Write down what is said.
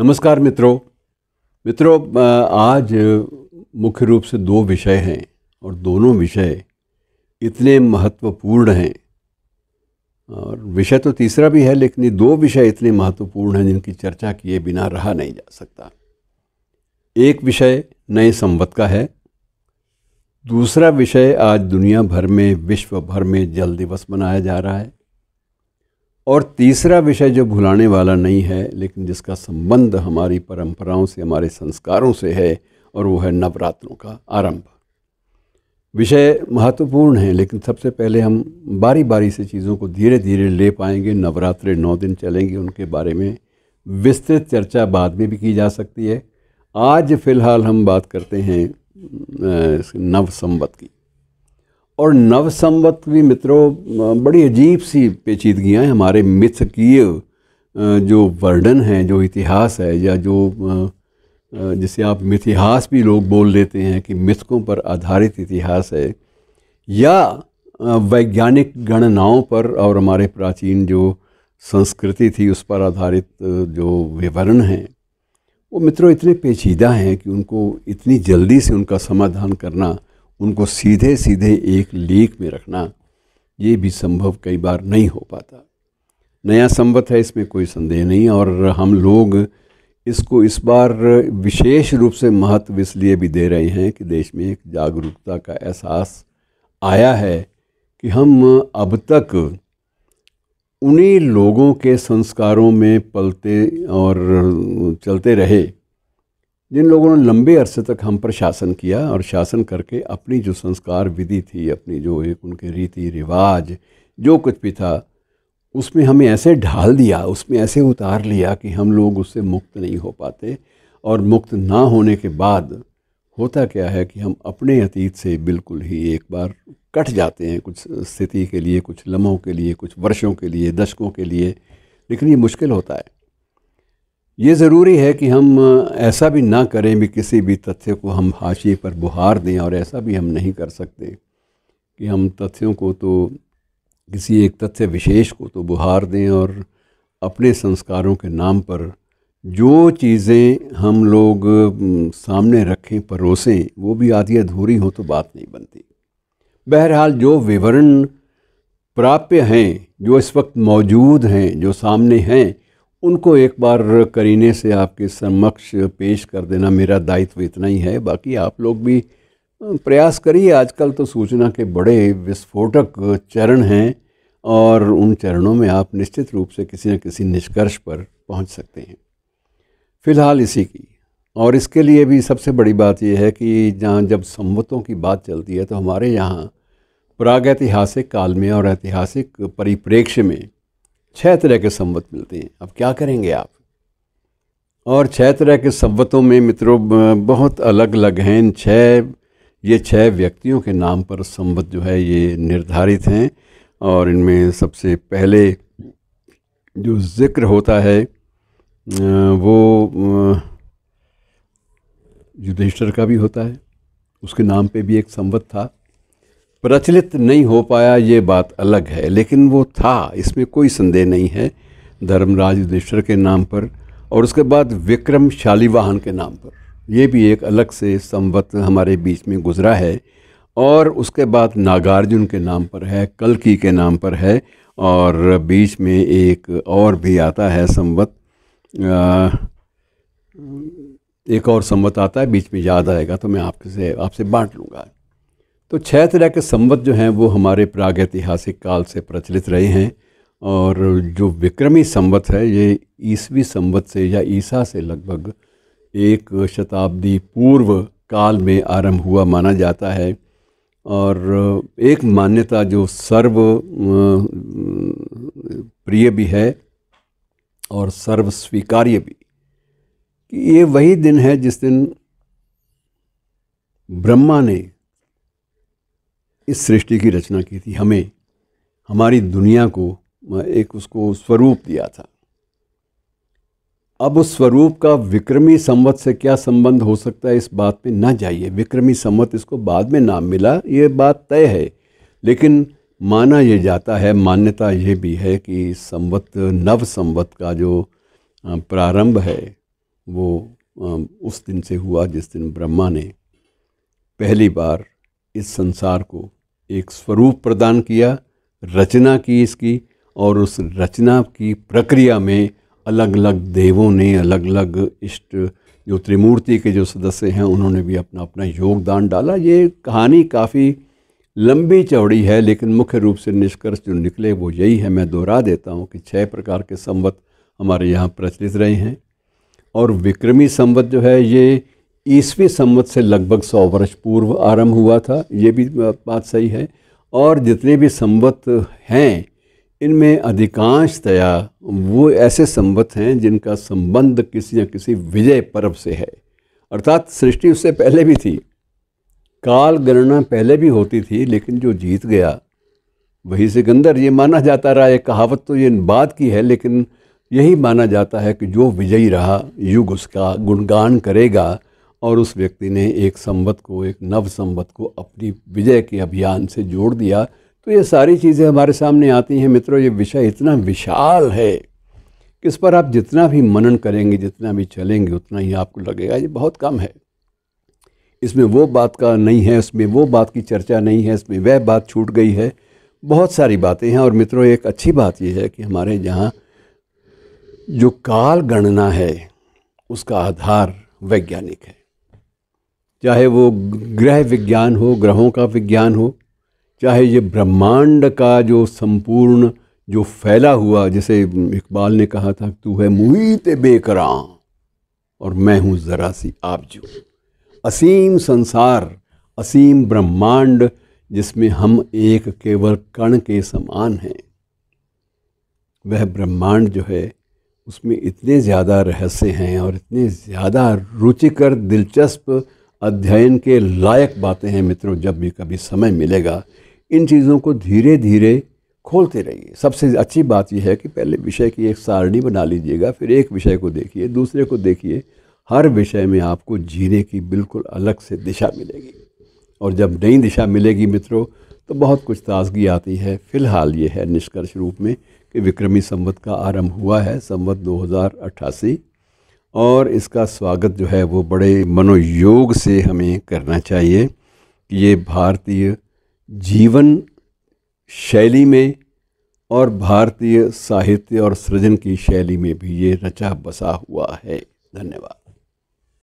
नमस्कार मित्रों मित्रों आज मुख्य रूप से दो विषय हैं और दोनों विषय इतने महत्वपूर्ण हैं और विषय तो तीसरा भी है लेकिन ये दो विषय इतने महत्वपूर्ण हैं जिनकी चर्चा किए बिना रहा नहीं जा सकता एक विषय नए संवत का है दूसरा विषय आज दुनिया भर में विश्व भर में जल दिवस मनाया जा रहा है और तीसरा विषय जो भुलाने वाला नहीं है लेकिन जिसका संबंध हमारी परंपराओं से हमारे संस्कारों से है और वो है नवरात्रों का आरंभ विषय महत्वपूर्ण है लेकिन सबसे पहले हम बारी बारी से चीज़ों को धीरे धीरे ले पाएंगे नवरात्रे नौ दिन चलेंगे उनके बारे में विस्तृत चर्चा बाद में भी की जा सकती है आज फ़िलहाल हम बात करते हैं नव संबत की और नव संवत भी मित्रों बड़ी अजीब सी पेचीदगियाँ हैं हमारे मिथकीय जो वर्णन हैं जो इतिहास है या जो जिसे आप मिथिहास भी लोग बोल लेते हैं कि मिथकों पर आधारित इतिहास है या वैज्ञानिक गणनाओं पर और हमारे प्राचीन जो संस्कृति थी उस पर आधारित जो विवरण हैं वो मित्रों इतने पेचीदा हैं कि उनको इतनी जल्दी से उनका समाधान करना उनको सीधे सीधे एक लेख में रखना ये भी संभव कई बार नहीं हो पाता नया संबत है इसमें कोई संदेह नहीं और हम लोग इसको इस बार विशेष रूप से महत्व इसलिए भी दे रहे हैं कि देश में एक जागरूकता का एहसास आया है कि हम अब तक उन्हीं लोगों के संस्कारों में पलते और चलते रहे जिन लोगों ने लंबे अरसे तक हम पर शासन किया और शासन करके अपनी जो संस्कार विधि थी अपनी जो एक उनके रीति रिवाज जो कुछ भी था उसमें हमें ऐसे ढाल दिया उसमें ऐसे उतार लिया कि हम लोग उससे मुक्त नहीं हो पाते और मुक्त ना होने के बाद होता क्या है कि हम अपने अतीत से बिल्कुल ही एक बार कट जाते हैं कुछ स्थिति के लिए कुछ लम्हों के लिए कुछ वर्षों के लिए दशकों के लिए लेकिन ये मुश्किल होता है ये ज़रूरी है कि हम ऐसा भी ना करें भी किसी भी तथ्य को हम हाशिए पर बुहार दें और ऐसा भी हम नहीं कर सकते कि हम तथ्यों को तो किसी एक तथ्य विशेष को तो बुहार दें और अपने संस्कारों के नाम पर जो चीज़ें हम लोग सामने रखें परोसें वो भी आधी अधूरी हो तो बात नहीं बनती बहरहाल जो विवरण प्राप्य हैं जो इस वक्त मौजूद हैं जो सामने हैं उनको एक बार करीने से आपके समक्ष पेश कर देना मेरा दायित्व इतना ही है बाकी आप लोग भी प्रयास करिए आजकल तो सूचना के बड़े विस्फोटक चरण हैं और उन चरणों में आप निश्चित रूप से किसी न किसी निष्कर्ष पर पहुंच सकते हैं फिलहाल इसी की और इसके लिए भी सबसे बड़ी बात यह है कि जहाँ जब संवतों की बात चलती है तो हमारे यहाँ प्रागैतिहासिक काल में और ऐतिहासिक परिप्रेक्ष्य में छह तरह के संवत मिलते हैं अब क्या करेंगे आप और छह तरह के संवतों में मित्रों बहुत अलग अलग हैं छः ये छह व्यक्तियों के नाम पर संवत जो है ये निर्धारित हैं और इनमें सबसे पहले जो ज़िक्र होता है वो युधिष्ठर का भी होता है उसके नाम पे भी एक संवत था प्रचलित नहीं हो पाया ये बात अलग है लेकिन वो था इसमें कोई संदेह नहीं है धर्मराज युधिष्ठर के नाम पर और उसके बाद विक्रम शालीवाहन के नाम पर ये भी एक अलग से संवत हमारे बीच में गुजरा है और उसके बाद नागार्जुन के नाम पर है कलकी के नाम पर है और बीच में एक और भी आता है संवत एक और संवत आता है बीच में याद आएगा तो मैं आपसे आपसे बांट लूँगा तो छः तरह के संवत जो हैं वो हमारे प्रागैतिहासिक काल से प्रचलित रहे हैं और जो विक्रमी संवत है ये ईसवी संवत से या ईसा से लगभग एक शताब्दी पूर्व काल में आरंभ हुआ माना जाता है और एक मान्यता जो सर्व प्रिय भी है और सर्व स्वीकार्य भी कि ये वही दिन है जिस दिन ब्रह्मा ने इस सृष्टि की रचना की थी हमें हमारी दुनिया को एक उसको स्वरूप दिया था अब उस स्वरूप का विक्रमी संवत से क्या संबंध हो सकता है इस बात में ना जाइए विक्रमी संवत इसको बाद में नाम मिला ये बात तय है लेकिन माना ये जाता है मान्यता ये भी है कि संवत नव संवत का जो प्रारंभ है वो उस दिन से हुआ जिस दिन ब्रह्मा ने पहली बार इस संसार को एक स्वरूप प्रदान किया रचना की इसकी और उस रचना की प्रक्रिया में अलग अलग देवों ने अलग अलग इष्ट जो त्रिमूर्ति के जो सदस्य हैं उन्होंने भी अपना अपना योगदान डाला ये कहानी काफ़ी लंबी चौड़ी है लेकिन मुख्य रूप से निष्कर्ष जो निकले वो यही है मैं दोहरा देता हूँ कि छः प्रकार के संवत हमारे यहाँ प्रचलित रहे हैं और विक्रमी संवत जो है ये ईसवी संवत से लगभग सौ वर्ष पूर्व आरंभ हुआ था ये भी बात सही है और जितने भी संवत हैं इनमें अधिकांशतया वो ऐसे संवत हैं जिनका संबंध किसी न किसी विजय पर्व से है अर्थात सृष्टि उससे पहले भी थी काल गणना पहले भी होती थी लेकिन जो जीत गया वही सिकंदर ये माना जाता रहा एक कहावत तो ये बात की है लेकिन यही माना जाता है कि जो विजयी रहा युग उसका गुणगान करेगा और उस व्यक्ति ने एक संबत को एक नव संबत को अपनी विजय के अभियान से जोड़ दिया तो ये सारी चीज़ें हमारे सामने आती हैं मित्रों ये विषय इतना विशाल है कि इस पर आप जितना भी मनन करेंगे जितना भी चलेंगे उतना ही आपको लगेगा ये बहुत कम है इसमें वो बात का नहीं है इसमें वो बात की चर्चा नहीं है इसमें वह बात छूट गई है बहुत सारी बातें हैं और मित्रों एक अच्छी बात यह है कि हमारे यहाँ जो काल गणना है उसका आधार वैज्ञानिक है चाहे वो ग्रह विज्ञान हो ग्रहों का विज्ञान हो चाहे ये ब्रह्मांड का जो संपूर्ण जो फैला हुआ जैसे इकबाल ने कहा था तू है मुहित बेकरा और मैं हूँ ज़रा सी आप जो असीम संसार असीम ब्रह्मांड जिसमें हम एक केवल कण के समान हैं वह ब्रह्मांड जो है उसमें इतने ज़्यादा रहस्य हैं और इतने ज़्यादा रुचिकर दिलचस्प अध्ययन के लायक बातें हैं मित्रों जब भी कभी समय मिलेगा इन चीज़ों को धीरे धीरे खोलते रहिए सबसे अच्छी बात यह है कि पहले विषय की एक सारणी बना लीजिएगा फिर एक विषय को देखिए दूसरे को देखिए हर विषय में आपको जीने की बिल्कुल अलग से दिशा मिलेगी और जब नई दिशा मिलेगी मित्रों तो बहुत कुछ ताजगी आती है फिलहाल ये है निष्कर्ष रूप में कि विक्रमी संवत का आरंभ हुआ है संवत दो और इसका स्वागत जो है वो बड़े मनोयोग से हमें करना चाहिए कि ये भारतीय जीवन शैली में और भारतीय साहित्य और सृजन की शैली में भी ये रचा बसा हुआ है धन्यवाद